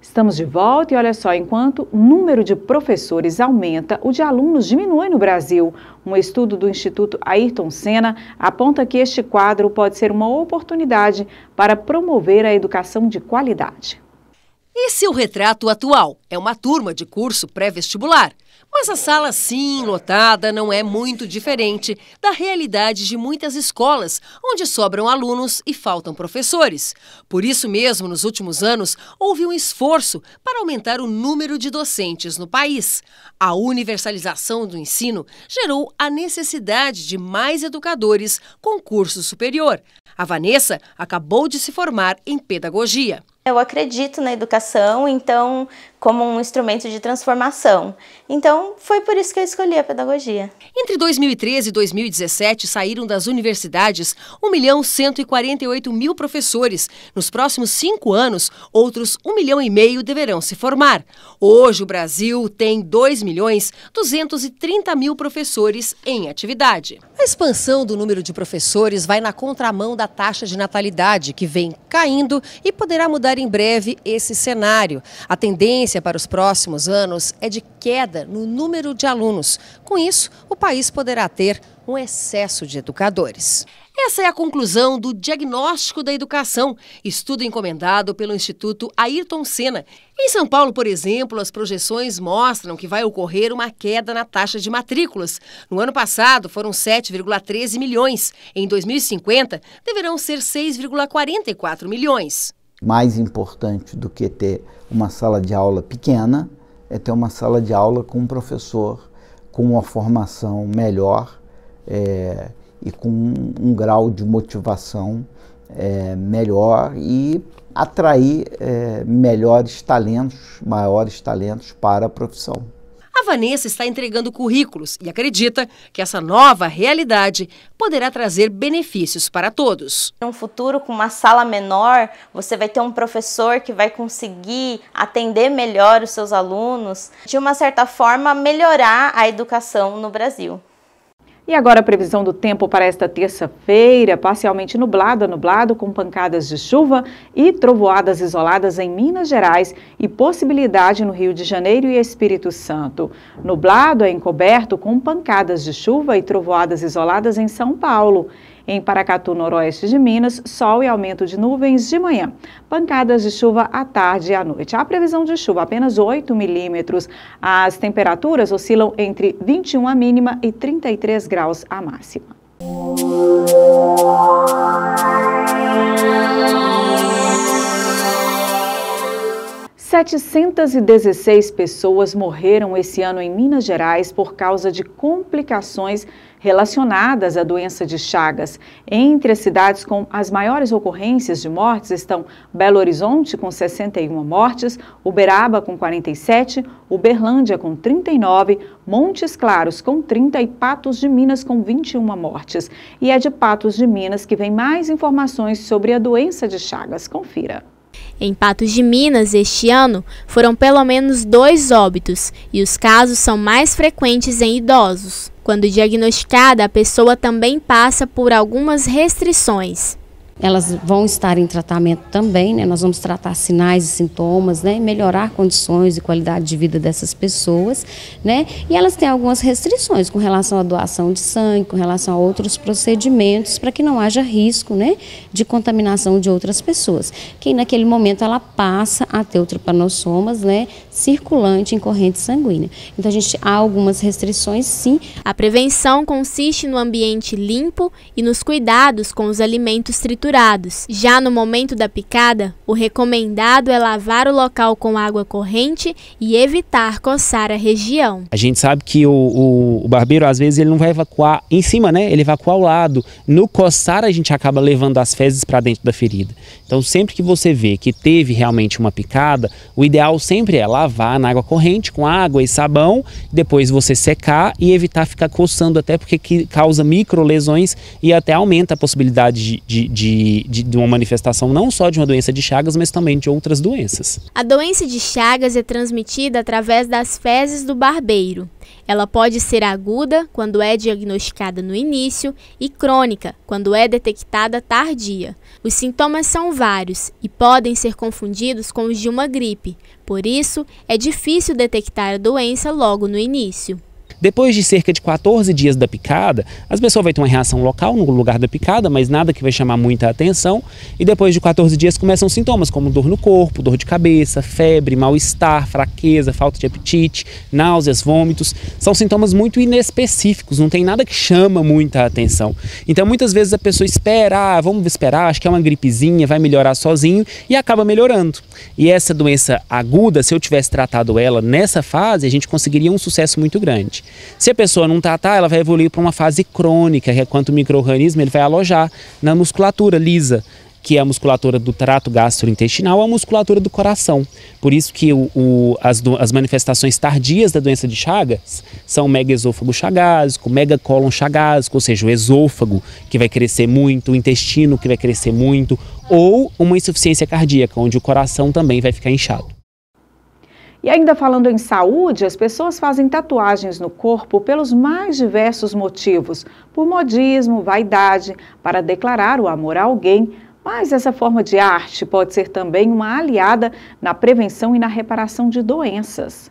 Estamos de volta e olha só, enquanto o número de professores aumenta, o de alunos diminui no Brasil. Um estudo do Instituto Ayrton Senna aponta que este quadro pode ser uma oportunidade para promover a educação de qualidade. Esse é o retrato atual. É uma turma de curso pré-vestibular. Mas a sala, sim, lotada, não é muito diferente da realidade de muitas escolas, onde sobram alunos e faltam professores. Por isso mesmo, nos últimos anos, houve um esforço para aumentar o número de docentes no país. A universalização do ensino gerou a necessidade de mais educadores com curso superior. A Vanessa acabou de se formar em pedagogia. Eu acredito na educação, então como um instrumento de transformação. Então, foi por isso que eu escolhi a pedagogia. Entre 2013 e 2017, saíram das universidades 1 milhão 148 mil professores. Nos próximos cinco anos, outros 1 milhão e meio deverão se formar. Hoje, o Brasil tem 2 milhões 230 mil professores em atividade. A expansão do número de professores vai na contramão da taxa de natalidade, que vem caindo e poderá mudar em breve esse cenário. A tendência tendência para os próximos anos é de queda no número de alunos. Com isso, o país poderá ter um excesso de educadores. Essa é a conclusão do Diagnóstico da Educação, estudo encomendado pelo Instituto Ayrton Senna. Em São Paulo, por exemplo, as projeções mostram que vai ocorrer uma queda na taxa de matrículas. No ano passado, foram 7,13 milhões. Em 2050, deverão ser 6,44 milhões. Mais importante do que ter uma sala de aula pequena é ter uma sala de aula com um professor com uma formação melhor é, e com um, um, grau de motivação é, melhor e atrair é, melhores talentos, maiores talentos para a profissão. A Vanessa está entregando currículos e acredita que essa nova realidade poderá trazer benefícios para todos. Um futuro, com uma sala menor, você vai ter um professor que vai conseguir atender melhor os seus alunos, de uma certa forma, melhorar a educação no Brasil. E agora a previsão do tempo para esta terça-feira, parcialmente nublado nublado, com pancadas de chuva e trovoadas isoladas em Minas Gerais e possibilidade no Rio de Janeiro e Espírito Santo. Nublado é encoberto com pancadas de chuva e trovoadas isoladas em São Paulo. Em Paracatu, noroeste de Minas, sol e aumento de nuvens de manhã. Pancadas de chuva à tarde e à noite. A previsão de chuva apenas 8 milímetros. As temperaturas oscilam entre 21 a mínima e 33 graus a máxima. Música 716 pessoas morreram esse ano em Minas Gerais por causa de complicações relacionadas à doença de Chagas. Entre as cidades com as maiores ocorrências de mortes estão Belo Horizonte, com 61 mortes, Uberaba, com 47, Uberlândia, com 39, Montes Claros, com 30 e Patos de Minas, com 21 mortes. E é de Patos de Minas que vem mais informações sobre a doença de Chagas. Confira. Em Patos de Minas, este ano, foram pelo menos dois óbitos e os casos são mais frequentes em idosos. Quando diagnosticada, a pessoa também passa por algumas restrições. Elas vão estar em tratamento também, né? Nós vamos tratar sinais e sintomas, né? Melhorar condições e qualidade de vida dessas pessoas, né? E elas têm algumas restrições com relação à doação de sangue, com relação a outros procedimentos, para que não haja risco, né? De contaminação de outras pessoas. Que naquele momento ela passa a ter ultrapanossomas, né? Circulante em corrente sanguínea. Então a gente há algumas restrições, sim. A prevenção consiste no ambiente limpo e nos cuidados com os alimentos triturados já no momento da picada, o recomendado é lavar o local com água corrente e evitar coçar a região. A gente sabe que o, o, o barbeiro, às vezes, ele não vai evacuar em cima, né? Ele evacua ao lado. No coçar, a gente acaba levando as fezes para dentro da ferida. Então, sempre que você vê que teve realmente uma picada, o ideal sempre é lavar na água corrente, com água e sabão, depois você secar e evitar ficar coçando, até porque causa micro lesões e até aumenta a possibilidade de, de, de de, de, uma manifestação não só de uma doença de Chagas, mas também de outras doenças. A doença de Chagas é transmitida através das fezes do barbeiro. Ela pode ser aguda, quando é diagnosticada no início, e crônica, quando é detectada tardia. Os sintomas são vários e podem ser confundidos com os de uma gripe, por isso, é difícil detectar a doença logo no início. Depois de cerca de 14 dias da picada, as pessoas vão ter uma reação local no lugar da picada, mas nada que vai chamar muita atenção. E depois de 14 dias começam sintomas como dor no corpo, dor de cabeça, febre, mal-estar, fraqueza, falta de apetite, náuseas, vômitos. São sintomas muito inespecíficos, não tem nada que chama muita atenção. Então muitas vezes a pessoa espera, ah, vamos esperar, acho que é uma gripezinha, vai melhorar sozinho e acaba melhorando. E essa doença aguda, se eu tivesse tratado ela nessa fase, a gente conseguiria um sucesso muito grande. Se a pessoa não tratar, ela vai evoluir para uma fase crônica, que é quando o microorganismo ele vai alojar na musculatura lisa, que é a musculatura do trato gastrointestinal, a musculatura do coração. Por isso que o, o, as, as, manifestações tardias da doença de Chagas são megaesôfago chagásico, megacólon chagásico, ou seja, o esôfago que vai crescer muito, o intestino que vai crescer muito, ou uma insuficiência cardíaca, onde o coração também vai ficar inchado. E ainda falando em saúde, as pessoas fazem tatuagens no corpo pelos mais diversos motivos, por modismo, vaidade, para declarar o amor a alguém, mas essa forma de arte pode ser também uma aliada na prevenção e na reparação de doenças.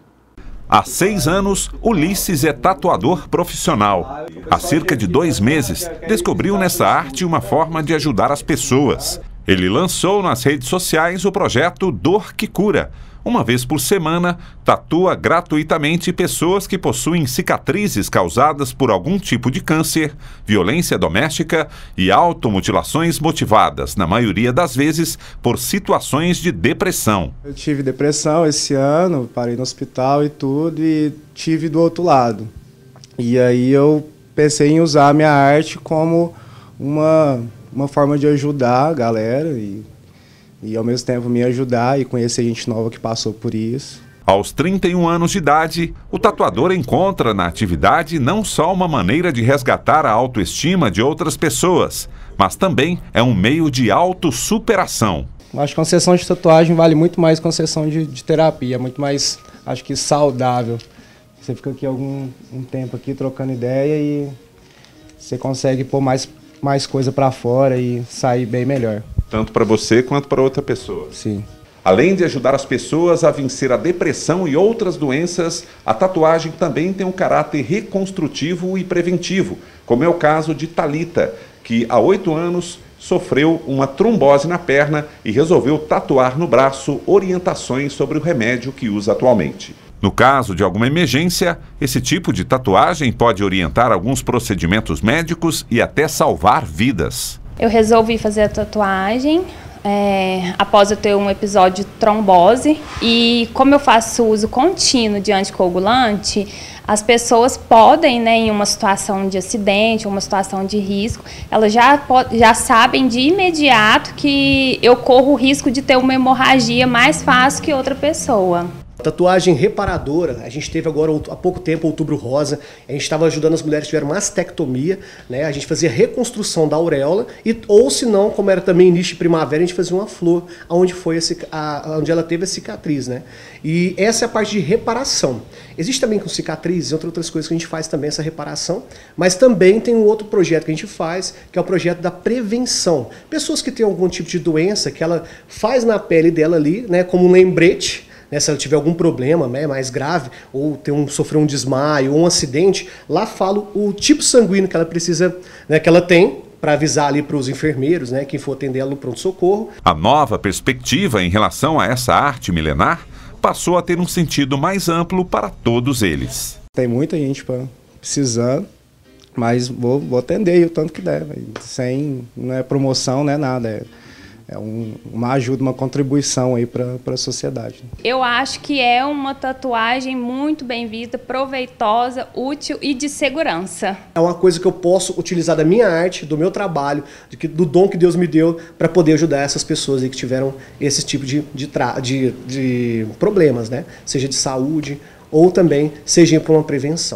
Há seis anos, Ulisses é tatuador profissional. Há cerca de dois meses, descobriu nessa arte uma forma de ajudar as pessoas. Ele lançou nas redes sociais o projeto Dor que Cura, uma vez por semana, tatua gratuitamente pessoas que possuem cicatrizes causadas por algum tipo de câncer, violência doméstica e automutilações motivadas, na maioria das vezes, por situações de depressão. Eu tive depressão esse ano, parei no hospital e tudo, e tive do outro lado. E aí eu pensei em usar a minha arte como uma, uma forma de ajudar a galera e e ao mesmo tempo me ajudar e conhecer gente nova que passou por isso. Aos 31 anos de idade, o tatuador encontra na atividade não só uma maneira de resgatar a autoestima de outras pessoas, mas também é um meio de autossuperação. Acho que uma sessão de tatuagem vale muito mais que uma sessão de, de terapia, é muito mais, acho que saudável. Você fica aqui algum um tempo aqui trocando ideia e você consegue pôr mais, mais coisa para fora e sair bem melhor tanto para você quanto para outra pessoa. Sim. Além de ajudar as pessoas a vencer a depressão e outras doenças, a tatuagem também tem um caráter reconstrutivo e preventivo, como é o caso de Talita, que há oito anos sofreu uma trombose na perna e resolveu tatuar no braço orientações sobre o remédio que usa atualmente. No caso de alguma emergência, esse tipo de tatuagem pode orientar alguns procedimentos médicos e até salvar vidas. Eu resolvi fazer a tatuagem é, após eu ter um episódio de trombose. E como eu faço uso contínuo de anticoagulante, as pessoas podem, né, em uma situação de acidente, uma situação de risco, elas já, já sabem de imediato que eu corro o risco de ter uma hemorragia mais fácil que outra pessoa. Tatuagem reparadora, a gente teve agora há pouco tempo Outubro Rosa, a gente estava ajudando as mulheres que tiveram mastectomia, né? a gente fazia reconstrução da auréola, e, ou se não, como era também início de primavera, a gente fazia uma flor onde, foi a, a, onde ela teve a cicatriz. Né? E essa é a parte de reparação. Existe também com cicatrizes, entre outras coisas que a gente faz também essa reparação, mas também tem um outro projeto que a gente faz, que é o projeto da prevenção. Pessoas que têm algum tipo de doença, que ela faz na pele dela ali, né, como um lembrete, né, se ela tiver algum problema né, mais grave, ou ter um, sofrer um desmaio, ou um acidente, lá falo o tipo sanguíneo que ela precisa, né, que ela tem, para avisar ali para os enfermeiros, né, quem for atender ela no pronto-socorro. A nova perspectiva em relação a essa arte milenar passou a ter um sentido mais amplo para todos eles. Tem muita gente pra, precisando, mas vou, vou atender o tanto que der, sem não é promoção, não é nada. É é um, uma ajuda, uma contribuição aí para a sociedade. Eu acho que é uma tatuagem muito bem-vinda, proveitosa, útil e de segurança. É uma coisa que eu posso utilizar da minha arte, do meu trabalho, do, dom que Deus me deu para poder ajudar essas pessoas aí que tiveram esse tipo de, de, de, de problemas, né? Seja de saúde ou também seja para uma prevenção.